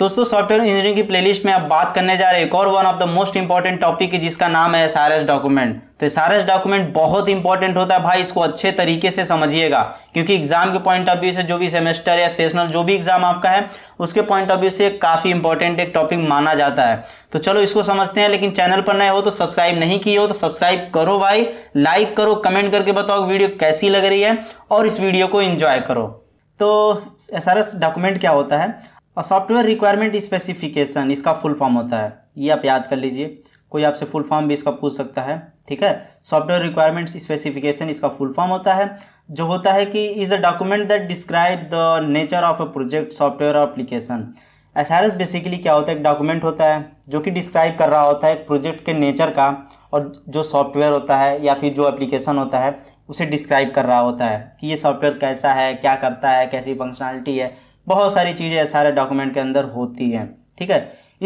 दोस्तों software engineering की playlist में आप बात करने जा रहे हैं एक और one of the most important topic है जिसका नाम है एस डॉक्यूमेंट तो एस डॉक्यूमेंट बहुत इंपॉर्टेंट होता है भाई इसको अच्छे तरीके से समझिएगा क्योंकि एग्जाम के पॉइंट ऑफ व्यू से जो भी सेमेस्टर या सेशनल जो भी एग्जाम आपका है उसके पॉइंट ऑफ व्यू से काफी इंपॉर्टेंट एक टॉपिक माना जाता है तो चलो इसको समझते हैं लेकिन चैनल पर नए हो तो सब्सक्राइब नहीं किए हो तो सब्सक्राइब करो भाई लाइक करो कमेंट करके बताओ वीडियो कैसी लग रही है और इस वीडियो को इंजॉय करो तो एस डॉक्यूमेंट क्या होता है और सॉफ्टवेयर रिक्वायरमेंट स्पेसिफिकेशन इसका फुल फॉर्म होता है ये आप याद कर लीजिए कोई आपसे फुल फॉर्म भी इसका पूछ सकता है ठीक है सॉफ्टवेयर रिक्वायरमेंट स्पेसिफिकेशन इसका फुल फॉर्म होता है जो होता है कि is a document that describe the nature of a project software और application S R S basically क्या होता है एक डॉक्यूमेंट होता है जो कि डिस्क्राइब कर रहा होता है एक प्रोजेक्ट के नेचर का और जो सॉफ्टवेयर होता है या फिर जो एप्लीकेशन होता है उसे डिस्क्राइब कर रहा होता है कि ये सॉफ्टवेयर कैसा है क्या करता है कैसी फंक्शनैलिटी है बहुत सारी चीज़ें एस डॉक्यूमेंट के अंदर होती हैं ठीक है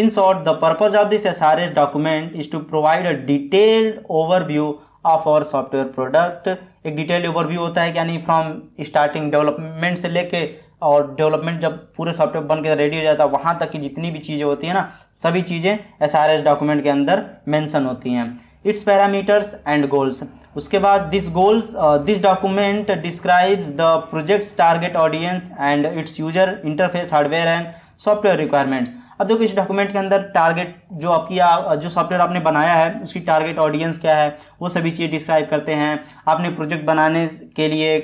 in short the purpose of this S document is to provide a detailed overview of our software product एक डिटेल ओवरव्यू होता है यानी फ्रॉम स्टार्टिंग डेवलपमेंट से लेके और डेवलपमेंट जब पूरे सॉफ्टवेयर बन के रेडी हो जाता है वहाँ तक की जितनी भी चीज़ें होती हैं ना सभी चीज़ें एस डॉक्यूमेंट के अंदर मैंसन होती हैं इट्स पैरामीटर्स एंड गोल्स उसके बाद this goals this document describes the project's target audience and its user interface hardware and software requirements अब देखो इस डॉक्यूमेंट के अंदर टारगेट जो आपकी आ, uh, जो सॉफ्टवेयर आपने बनाया है उसकी टारगेट ऑडियंस क्या है वो सभी चीज़ डिस्क्राइब करते हैं आपने प्रोजेक्ट बनाने के लिए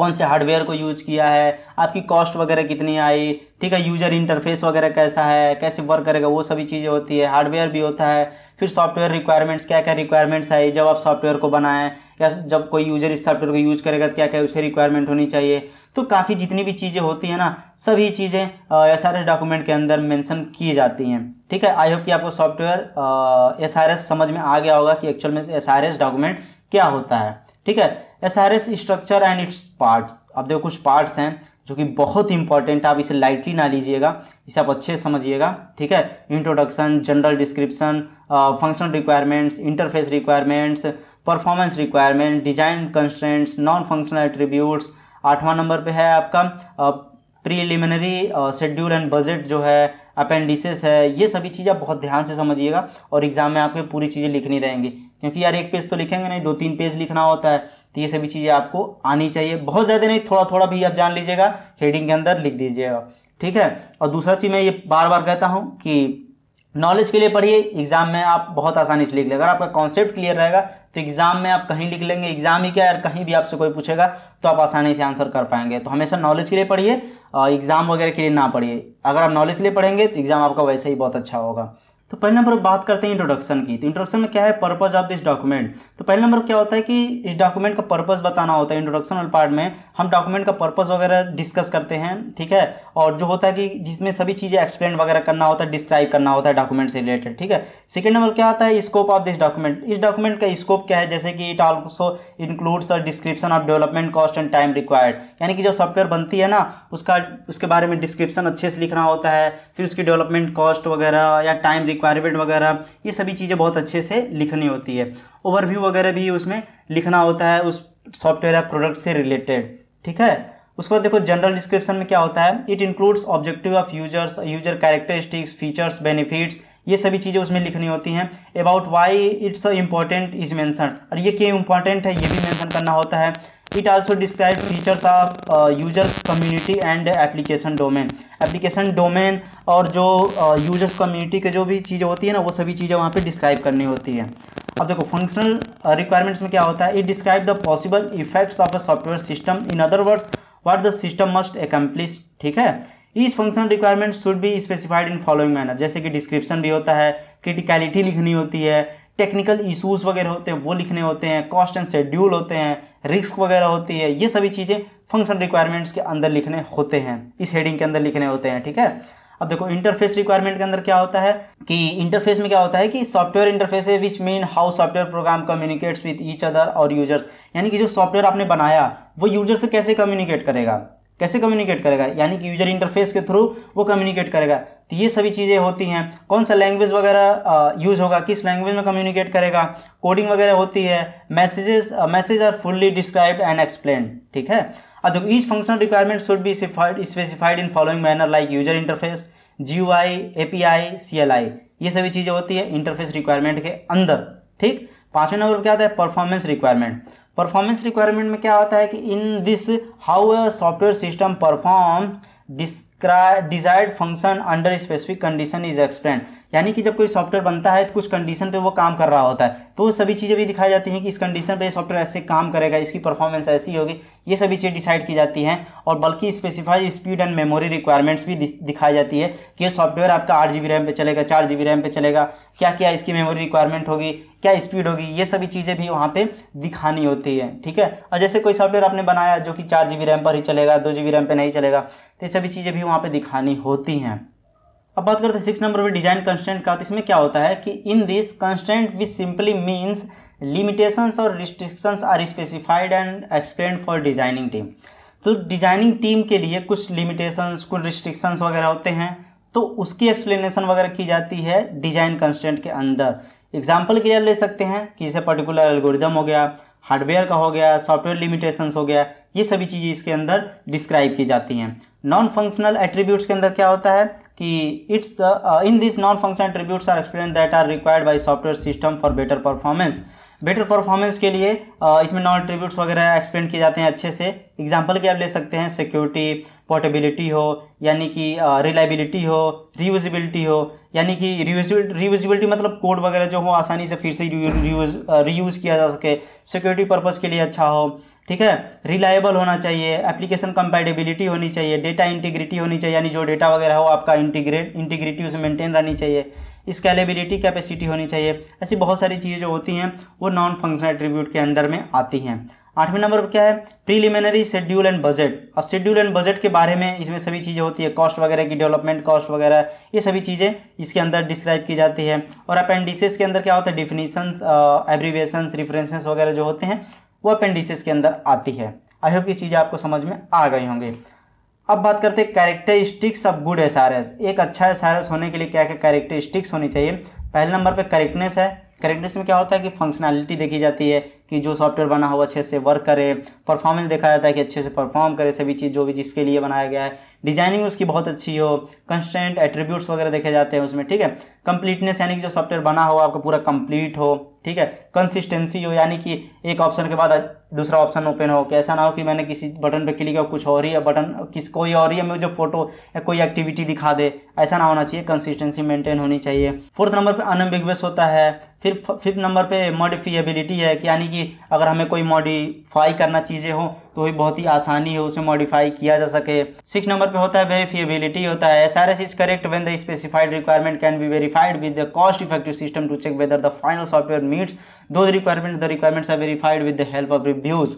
कौन से हार्डवेयर को यूज किया है आपकी कॉस्ट वगैरह कितनी आई ठीक है यूजर इंटरफेस वगैरह कैसा है कैसे वर्क करेगा वो सभी चीज़ें होती है हार्डवेयर भी होता है फिर सॉफ्टवेयर रिक्वायरमेंट्स क्या क्या रिक्वायरमेंट्स आई जब आप सॉफ्टवेयर को बनाएं या जब कोई यूजर इस सॉफ्टवेयर को यूज करेगा तो क्या क्या उसे रिक्वायरमेंट होनी चाहिए तो काफ़ी जितनी भी चीज़ें होती हैं ना सभी चीज़ें एस आर एस डॉक्यूमेंट के अंदर मैंसन की जाती हैं ठीक है आई होप कि आपको सॉफ्टवेयर एस आर एस समझ में आ गया होगा कि एक्चुअल में एस आर एस डॉक्यूमेंट क्या होता है ठीक है S R S structure and its parts अब देखो कुछ पार्ट्स हैं जो कि बहुत इंपॉर्टेंट है आप इसे लाइटली ना लीजिएगा इसे आप अच्छे से समझिएगा ठीक है introduction general description functional requirements interface requirements performance requirement design constraints non functional attributes आठवां नंबर पे है आपका प्रीलिमिनरी शेड्यूल एंड बजट जो है अपेंडिसेस है ये सभी चीज़ आप बहुत ध्यान से समझिएगा और एग्ज़ाम में आपके पूरी चीज़ें लिखनी रहेंगी क्योंकि यार एक पेज तो लिखेंगे नहीं दो तीन पेज लिखना होता है तो ये सभी चीज़ें आपको आनी चाहिए बहुत ज़्यादा नहीं थोड़ा थोड़ा भी आप जान लीजिएगा हेडिंग के अंदर लिख दीजिएगा ठीक है और दूसरा चीज़ मैं ये बार बार कहता हूँ कि नॉलेज के लिए पढ़िए एग्जाम में आप बहुत आसानी से लिख लेंगे अगर आपका कॉन्सेप्ट क्लियर रहेगा तो एग्जाम में आप कहीं लिख लेंगे एग्जाम ही क्या यार कहीं भी आपसे कोई पूछेगा तो आप आसानी से आंसर कर पाएंगे तो हमेशा नॉलेज के लिए पढ़िए एग्जाम वगैरह के लिए ना पढ़िए अगर आप नॉलेज के लिए पढ़ेंगे तो एग्जाम आपका वैसे ही बहुत अच्छा होगा तो पहले नंबर बात करते हैं इंट्रोडक्शन की तो इंट्रोडक्शन में क्या है पर्पज ऑफ दिस डॉक्यूमेंट तो पहले नंबर क्या होता है कि इस डॉक्यूमेंट का पर्पज बताना होता है इंट्रोडक्शन वाले पार्ट में हम डॉक्यूमेंट का पर्पज वगैरह डिस्कस करते हैं ठीक है और जो होता है कि जिसमें सभी चीज़ें एक्सप्लेन वगैरह करना होता है डिस्क्राइब करना होता है डॉक्यूमेंट से रिलेटेड ठीक है सेकेंड नंबर क्या आता है स्कोप ऑफ दिस डॉक्यूमेंट इस डॉक्यूमेंट का स्कोप क्या है जैसे कि it also includes description of development cost and time required यानी कि जो सॉफ्टवेयर बनती है ना उसका उसके बारे में डिस्क्रिप्शन अच्छे से लिखना होता है फिर उसकी डेवलपमेंट कॉस्ट वगैरह या टाइम रिक्वायरमेंट वगैरह ये सभी चीज़ें बहुत अच्छे से लिखनी होती है ओवरव्यू वगैरह भी उसमें लिखना होता है उस सॉफ्टवेयर या प्रोडक्ट से रिलेटेड ठीक है उसके बाद देखो जनरल डिस्क्रिप्शन में क्या होता है it includes objective of users user characteristics features benefits ये सभी चीज़ें उसमें लिखनी होती हैं about why it's important is mention और ये क्यों इंपॉर्टेंट है ये भी मैंसन करना होता है it also describes features of uh, users community and application domain application domain और जो users community के जो भी चीज़ें होती है ना वो सभी चीज़ें वहाँ पे describe करनी होती है अब देखो functional requirements में क्या होता है it describes the possible effects of a software system in other words what the system must accomplish ठीक है each functional requirement should be specified in following manner जैसे कि डिस्क्रिप्शन भी होता है क्रिटिकलिटी लिखनी होती है टेक्निकल इशूज़ वगैरह होते हैं वो लिखने होते हैं कॉस्ट एंड शेड्यूल होते हैं रिस्क वगैरह होती है ये सभी चीज़ें फंक्शन रिक्वायरमेंट्स के अंदर लिखने होते हैं इस हेडिंग के अंदर लिखने होते हैं ठीक है अब देखो इंटरफेस रिक्वायरमेंट के अंदर क्या होता है कि इंटरफेस में क्या होता है कि सॉफ्टवेयर इंटरफेस है which mean how software program communicates with each other और यूजर्स यानी कि जो सॉफ्टवेयर आपने बनाया वो यूजर से कैसे कम्युनिकेट करेगा कैसे कम्युनिकेट करेगा यानी कि यूजर इंटरफेस के थ्रू वो कम्युनिकेट करेगा तो ये सभी चीज़ें होती हैं कौन सा लैंग्वेज वगैरह यूज़ होगा किस लैंग्वेज में कम्युनिकेट करेगा कोडिंग वगैरह होती है messages message are fully describe and explain ठीक है अब देखो each functional requirement should be specified in following manner like user interface G U I A P I C L I ये सभी चीज़ें होती है इंटरफेस रिक्वायरमेंट के अंदर ठीक पाँचवें नंबर क्या आता है परफॉर्मेंस रिक्वायरमेंट परफॉर्मेंस रिक्वायरमेंट में क्या होता है कि in this how a software system performs describe desired function under specific condition is explain यानी कि जब कोई सॉफ्टवेयर बनता है तो कुछ कंडीशन पे वो काम कर रहा होता है तो वो सभी चीज़ें भी दिखाई जाती हैं कि इस कंडीशन पे सॉफ्टवेयर ऐसे काम करेगा इसकी परफॉर्मेंस ऐसी होगी ये सभी चीज़ें डिसाइड की जाती हैं और बल्कि specified speed and memory requirements भी दिखाई जाती है कि सॉफ्टवेयर आपका आठ जी रैम पर चलेगा चार जी रैम पर चलेगा क्या क्या इसकी मेमोरी रिक्वायरमेंट होगी क्या स्पीड होगी ये सभी चीज़ें भी वहाँ पर दिखानी होती है ठीक है और जैसे कोई सॉफ्टवेयर आपने बनाया जो कि चार जी रैम पर ही चलेगा दो जी रैम पर नहीं चलेगा तो ये सभी चीज़ें भी वहाँ पर दिखानी होती हैं अब बात करते हैं सिक्स नंबर पे डिजाइन कंस्टेंट का तो इसमें क्या होता है कि in this constraint which simply means limitations और restrictions are specified and explain for designing team तो डिजाइनिंग टीम के लिए कुछ लिमिटेशंस कुछ रिस्ट्रिक्शंस वगैरह होते हैं तो उसकी एक्सप्लेनेशन वगैरह की जाती है डिजाइन कंस्टेंट के अंदर एग्जाम्पल के लिए ले सकते हैं कि जैसे पर्टिकुलर एल्गोरिदम हो गया हार्डवेयर का हो गया सॉफ्टवेयर लिमिटेशंस हो गया ये सभी चीज़ें इसके अंदर डिस्क्राइब की जाती हैं नॉन फंक्शनल एट्रीब्यूट्स के अंदर क्या होता है कि it's in this non functional attributes are explain that are required by software system for better performance better performance के लिए uh, इसमें नॉन एट्रीब्यूट्स वगैरह एक्सप्लेन किए जाते हैं अच्छे से एग्जाम्पल क्या ले सकते हैं सिक्योरिटी पोर्टेबिलिटी हो यानी कि रिलायबिलिटी uh, हो रीयूजिबिलिटी हो यानी कि रीयूजिबिलिटी मतलब कोड वगैरह जो हो आसानी से फिर से रीयूज रीयूज uh, किया जा सके सिक्योरिटी पर्पज़ के लिए अच्छा हो ठीक है रिलायबल होना चाहिए एप्लीकेशन कंपैटिबिलिटी होनी चाहिए डेटा इंटीग्रिटी होनी चाहिए यानी जो डेटा वगैरह हो आपका इंटीग्रेट इंटीग्रिटी उसे मेंटेन रहनी चाहिए स्केलेबिलिटी कैपेसिटी होनी चाहिए ऐसी बहुत सारी चीज़ें जो होती हैं वो नॉन फंक्शनल एट्रीब्यूट के अंदर में आती हैं आठवें नंबर पर क्या है प्रीलिमिनरी शेड्यूल एंड बजट अब शेड्यूल एंड बजट के बारे में इसमें सभी चीज़ें होती है कॉस्ट वगैरह की डेवलपमेंट कॉस्ट वगैरह ये सभी चीज़ें इसके अंदर डिस्क्राइब की जाती है और अपेंडिसेस के अंदर क्या होता है डिफिनीशंस एब्रीवेशंस रिफरेंसेस वगैरह जो होते हैं वो अपेंडिसिस के अंदर आती है आई होप ये चीज़ें आपको समझ में आ गई होंगी अब बात करते हैं कैरेक्टरिस्टिक्स ऑफ गुड एस एक अच्छा एस होने के लिए क्या क्या कैरेक्टरिस्टिक्स होनी चाहिए पहले नंबर पर करेक्टनेस है करेक्टनेस में क्या होता है कि फंक्शनैलिटी देखी जाती है कि जो सॉफ्टवेयर बना हो अच्छे से वर्क करे परफॉर्मेंस देखा जाता है कि अच्छे से परफॉर्म करे सभी चीज़ जो भी जिसके लिए बनाया गया है डिजाइनिंग उसकी बहुत अच्छी हो कंस्टेंट एट्रीब्यूट्स वगैरह देखे जाते हैं उसमें ठीक है कंप्लीटनेस यानी कि जो सॉफ्टवेयर बना हो आपका पूरा कंप्लीट हो ठीक है कंसिस्टेंसी हो यानी कि एक ऑप्शन के बाद दूसरा ऑप्शन ओपन हो कि ऐसा ना हो कि मैंने किसी बटन पे क्लिक किया कुछ और ही है बटन किस कोई और ही है मुझे फोटो या कोई एक्टिविटी दिखा दे ऐसा ना होना चाहिए कंसिस्टेंसी मेंटेन होनी चाहिए फोर्थ नंबर पे अनएम्बिगुअस होता है फिर फिफ्थ नंबर पे मॉडिफिएबिलिटी है कि यानी कि अगर हमें कोई मॉडिफाई करना चीज़ें हो तो ये बहुत ही आसानी है उसे मॉडिफाई किया जा सके सिक्स नंबर पे होता है वेरीफिएबिलिटी होता है S R S is correct when the specified requirement can be verified with the cost effective system to check whether the final software meets the requirement the requirements are verified with the help of reviews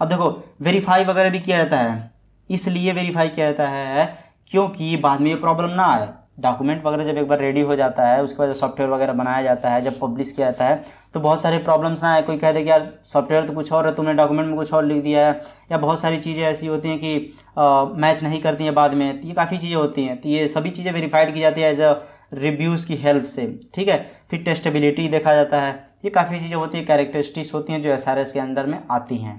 अब देखो verify वगैरह भी किया जाता है इसलिए verify किया जाता है क्योंकि बाद में ये प्रॉब्लम ना आए डॉक्यूमेंट वगैरह जब एक बार रेडी हो जाता है उसके बाद सॉफ्टवेयर वगैरह बनाया जाता है जब पब्लिश किया जाता है तो बहुत सारे प्रॉब्लम्स ना आए कोई कह दे कि यार सॉफ्टवेयर तो कुछ और है तुमने डॉक्यूमेंट में कुछ और लिख दिया है या बहुत सारी चीज़ें ऐसी होती हैं कि आ, मैच नहीं करती हैं बाद में तो ये काफ़ी चीज़ें होती हैं तो ये सभी चीज़ें वेरीफाइड की जाती है एज अ रिव्यूज़ की हेल्प से ठीक है फिर टेस्टेबिलिटी देखा जाता है ये काफ़ी चीज़ें होती हैं कैरेक्टरिस्टिक्स होती हैं जो एस के अंदर में आती हैं